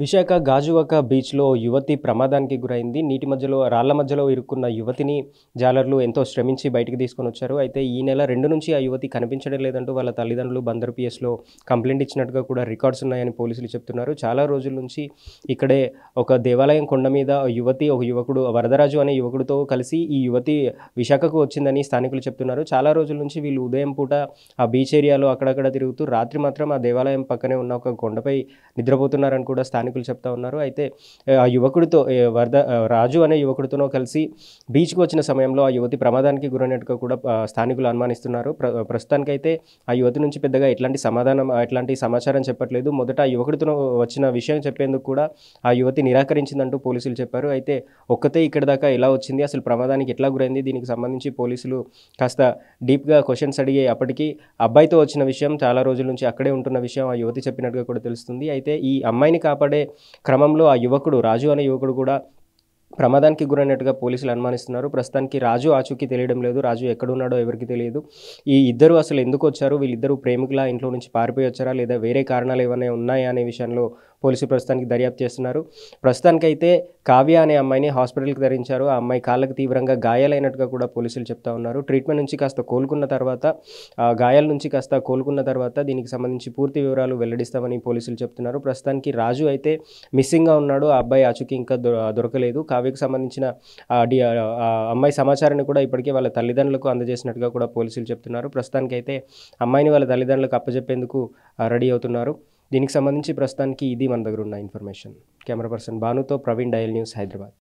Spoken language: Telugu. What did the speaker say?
విశాఖ గాజువాక బీచ్లో యువతి ప్రమాదానికి గురైంది నీటి మధ్యలో రాళ్ల మధ్యలో ఇరుక్కున్న యువతిని జాలర్లు ఎంతో శ్రమించి బయటకు తీసుకొని వచ్చారు అయితే ఈ నెల రెండు నుంచి ఆ యువతి కనిపించడం లేదంటూ వాళ్ళ తల్లిదండ్రులు బందర్ పిఎస్లో కంప్లైంట్ ఇచ్చినట్టుగా కూడా రికార్డ్స్ ఉన్నాయని పోలీసులు చెప్తున్నారు చాలా రోజుల నుంచి ఇక్కడే ఒక దేవాలయం కొండ మీద యువతి ఒక యువకుడు వరదరాజు అనే యువకుడితో కలిసి ఈ యువతి విశాఖకు వచ్చిందని స్థానికులు చెప్తున్నారు చాలా రోజుల నుంచి వీళ్ళు ఉదయం పూట ఆ బీచ్ ఏరియాలో అక్కడక్కడ తిరుగుతూ రాత్రి మాత్రం ఆ దేవాలయం పక్కనే ఉన్న ఒక కొండపై నిద్రపోతున్నారని కూడా స్థానిక స్థానికులు చెప్తా ఉన్నారు అయితే ఆ యువకుడితో వరద రాజు అనే యువకుడితోనో కలిసి బీచ్కి వచ్చిన సమయంలో ఆ యువతి ప్రమాదానికి గురైనట్టుగా కూడా స్థానికులు అనుమానిస్తున్నారు ప్ర ప్రస్తుతానికైతే ఆ యువతి నుంచి పెద్దగా ఎట్లాంటి సమాధానం ఎట్లాంటి సమాచారం చెప్పట్లేదు మొదట ఆ యువకుడితో వచ్చిన విషయం చెప్పేందుకు కూడా ఆ యువతి నిరాకరించిందంటూ పోలీసులు చెప్పారు అయితే ఒక్కతే ఇక్కడ దాకా ఎలా వచ్చింది అసలు ప్రమాదానికి ఎట్లా గురైంది దీనికి సంబంధించి పోలీసులు కాస్త డీప్గా క్వశ్చన్స్ అడిగే అప్పటికీ అబ్బాయితో వచ్చిన విషయం చాలా రోజుల నుంచి అక్కడే ఉంటున్న విషయం ఆ యువతి చెప్పినట్టుగా కూడా తెలుస్తుంది అయితే ఈ అమ్మాయిని కాపాడే అదే క్రమంలో ఆ యువకుడు రాజు అనే యువకుడు కూడా ప్రమాదానికి గురైనట్టుగా పోలీసులు అనుమానిస్తున్నారు ప్రస్తుతానికి రాజు ఆచూకీ తెలియడం లేదు రాజు ఎక్కడున్నాడో ఎవరికి తెలియదు ఈ ఇద్దరు అసలు ఎందుకు వచ్చారు వీళ్ళిద్దరూ ప్రేమికుల ఇంట్లో నుంచి పారిపోయి వచ్చారా లేదా వేరే కారణాలు ఏమైనా ఉన్నాయా అనే విషయంలో పోలీసులు ప్రస్తుతానికి దర్యాప్తు చేస్తున్నారు ప్రస్తుతానికైతే కావ్య అనే అమ్మాయిని హాస్పిటల్కి ధరించారు ఆ అమ్మాయి కాళ్ళకు తీవ్రంగా గాయాలైనట్టుగా కూడా పోలీసులు చెప్తా ఉన్నారు ట్రీట్మెంట్ నుంచి కాస్త కోలుకున్న తర్వాత గాయాల నుంచి కాస్త కోలుకున్న తర్వాత దీనికి సంబంధించి పూర్తి వివరాలు వెల్లడిస్తామని పోలీసులు చెప్తున్నారు ప్రస్తుతానికి రాజు అయితే మిస్సింగ్గా ఉన్నాడు ఆ అబ్బాయి ఆచూకీ ఇంకా దొరకలేదు కావ్యకు సంబంధించిన అమ్మాయి సమాచారాన్ని కూడా ఇప్పటికే వాళ్ళ తల్లిదండ్రులకు అందజేసినట్టుగా కూడా పోలీసులు చెప్తున్నారు ప్రస్తుతానికైతే అమ్మాయిని వాళ్ళ తల్లిదండ్రులకు అప్పజెప్పేందుకు రెడీ అవుతున్నారు దీనికి సంబంధించి ప్రస్తుతానికి ఇది మన దగ్గర ఉన్న ఇన్ఫర్మేషన్ కెమెరా పర్సన్ భానుతో ప్రవీణ్ డయల్ న్యూస్ హైదరాబాద్